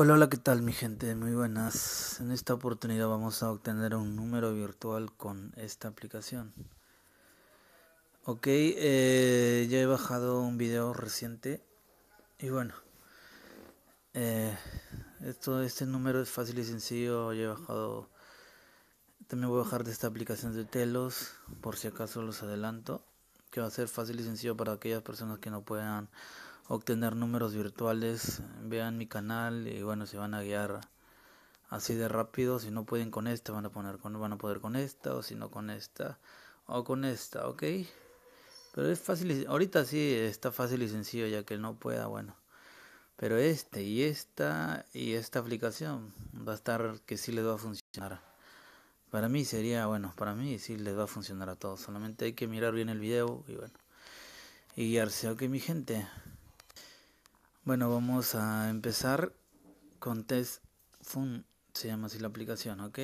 Hola, hola, ¿qué tal mi gente? Muy buenas. En esta oportunidad vamos a obtener un número virtual con esta aplicación. Ok, eh, ya he bajado un video reciente y bueno, eh, esto, este número es fácil y sencillo. he bajado, también voy a bajar de esta aplicación de Telos, por si acaso los adelanto, que va a ser fácil y sencillo para aquellas personas que no puedan obtener números virtuales, vean mi canal y bueno, se van a guiar así de rápido. Si no pueden con esta, van a, poner con, van a poder con esta, o si no con esta, o con esta, ¿ok? Pero es fácil, ahorita sí está fácil y sencillo, ya que no pueda, bueno. Pero este y esta y esta aplicación va a estar que sí les va a funcionar. Para mí sería, bueno, para mí sí les va a funcionar a todos. Solamente hay que mirar bien el video y bueno. Y guiarse, ok mi gente. Bueno, vamos a empezar con Test Fun, se llama así la aplicación, ¿ok?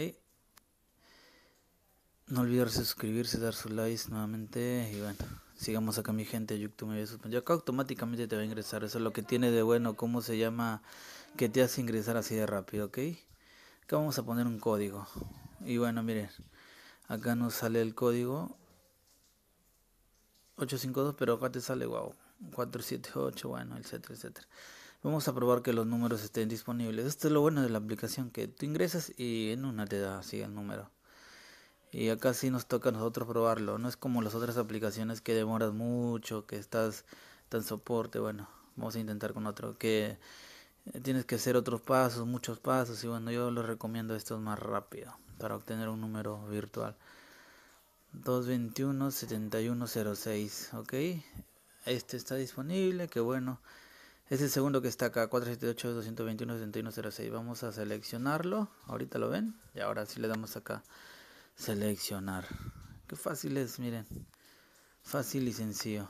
No olvidarse suscribirse, dar sus like, nuevamente y bueno, sigamos acá mi gente, YouTube me suspendido. Acá automáticamente te va a ingresar, eso es lo que tiene de bueno, cómo se llama, que te hace ingresar así de rápido, ¿ok? Acá vamos a poner un código. Y bueno, miren, acá nos sale el código 852, pero acá te sale wow. 478 bueno, etc etcétera. Vamos a probar que los números estén disponibles. Esto es lo bueno de la aplicación, que tú ingresas y en una te da así el número. Y acá sí nos toca a nosotros probarlo. No es como las otras aplicaciones que demoras mucho, que estás tan soporte. Bueno, vamos a intentar con otro. Que tienes que hacer otros pasos, muchos pasos. Y bueno, yo les recomiendo estos más rápido para obtener un número virtual. 221-7106. Ok este está disponible, que bueno. Es el segundo que está acá, 478-221-7106. Vamos a seleccionarlo. Ahorita lo ven. Y ahora sí le damos acá. Seleccionar. Qué fácil es, miren. Fácil y sencillo.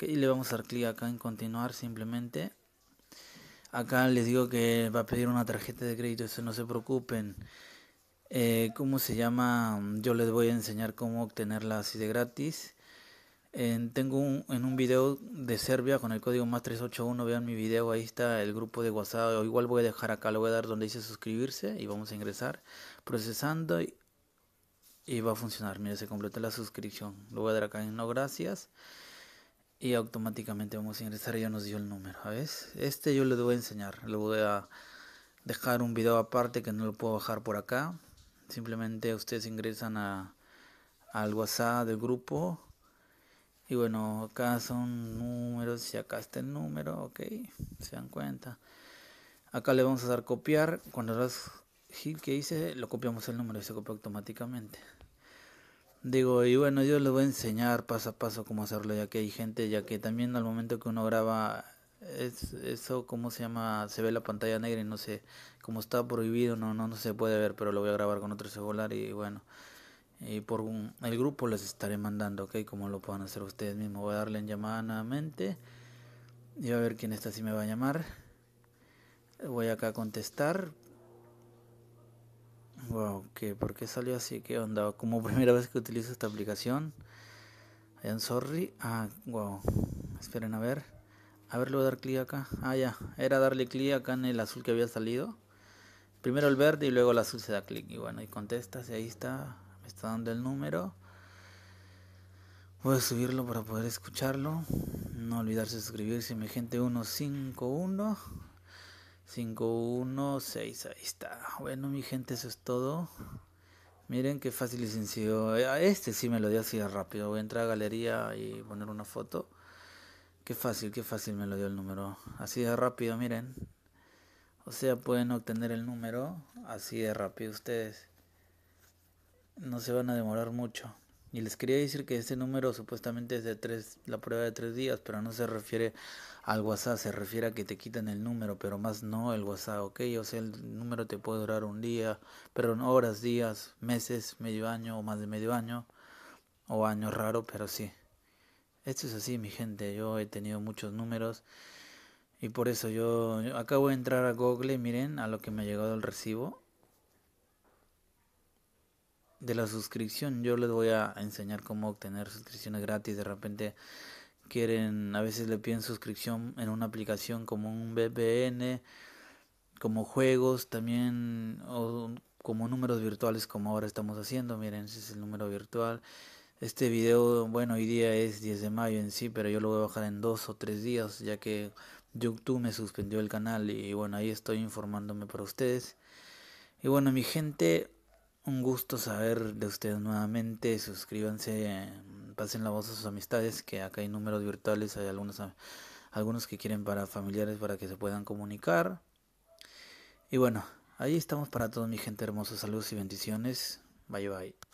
y le vamos a dar clic acá en continuar simplemente. Acá les digo que va a pedir una tarjeta de crédito, eso no se preocupen. Eh, ¿Cómo se llama? Yo les voy a enseñar cómo obtenerla así de gratis tengo un, en un video de Serbia con el código más 381, vean mi video, ahí está el grupo de WhatsApp, igual voy a dejar acá, lo voy a dar donde dice suscribirse y vamos a ingresar procesando y, va a funcionar, mira se completó la suscripción, lo voy a dar acá en no gracias y automáticamente vamos a ingresar, ya nos dio el número, ¿ah, ver Este yo le voy a enseñar, lo voy a dejar un video aparte que no lo puedo bajar por acá, simplemente ustedes ingresan al WhatsApp del grupo y bueno, acá son números y acá está el número, ok, se dan cuenta. Acá le vamos a dar copiar, cuando das hit que hice, lo copiamos el número y se copia automáticamente. Digo, y bueno, yo les voy a enseñar paso a paso cómo hacerlo, ya que hay gente, ya que también al momento que uno graba es, eso, ¿cómo se llama? Se ve la pantalla negra y no sé, como está prohibido, no, no se puede ver, pero lo voy a grabar con otro celular y bueno y por el grupo les estaré mandando, ¿ok? Como lo puedan hacer ustedes mismos. Voy a darle en llamada nuevamente. Y a ver quién está, si me va a llamar. Voy acá a contestar. Wow, ¿qué? ¿por qué salió así? ¿Qué onda? Como primera vez que utilizo esta aplicación. I'm sorry. Ah, wow. Esperen a ver. A ver, le voy a dar clic acá. Ah, ya. Era darle clic acá en el azul que había salido. Primero el verde y luego el azul se da clic. Y bueno, y contestas y ahí está está dando el número. Voy a subirlo para poder escucharlo. No olvidarse de suscribirse, mi gente 151. 516, ahí está. Bueno, mi gente, eso es todo. Miren qué fácil y sencillo. Eh, este sí me lo dio así de rápido. Voy a entrar a galería y poner una foto. Qué fácil, qué fácil me lo dio el número. Así de rápido, miren. O sea, pueden obtener el número así de rápido ustedes no se van a demorar mucho. Y les quería decir que este número supuestamente es de tres, la prueba de tres días, pero no se refiere al WhatsApp, se refiere a que te quitan el número, pero más no el WhatsApp, ¿ok? O sea, el número te puede durar un día, Pero no horas, días, meses, medio año o más de medio año, o año raro, pero sí. Esto es así, mi gente, yo he tenido muchos números y por eso yo acabo de entrar a Google, miren a lo que me ha llegado el recibo de la suscripción. Yo les voy a enseñar cómo obtener suscripciones gratis. De repente quieren, a veces le piden suscripción en una aplicación como un VPN, como juegos también, o como números virtuales como ahora estamos haciendo. Miren, ese es el número virtual. Este video, bueno, hoy día es 10 de mayo en sí, pero yo lo voy a bajar en dos o tres días, ya que YouTube me suspendió el canal y bueno, ahí estoy informándome para ustedes. Y bueno, mi gente, un gusto saber de ustedes nuevamente. Suscríbanse, pasen la voz a sus amistades, que acá hay números virtuales, hay algunos, algunos que quieren para familiares para que se puedan comunicar. Y bueno, ahí estamos para todos mi gente hermosa. Saludos y bendiciones. Bye bye.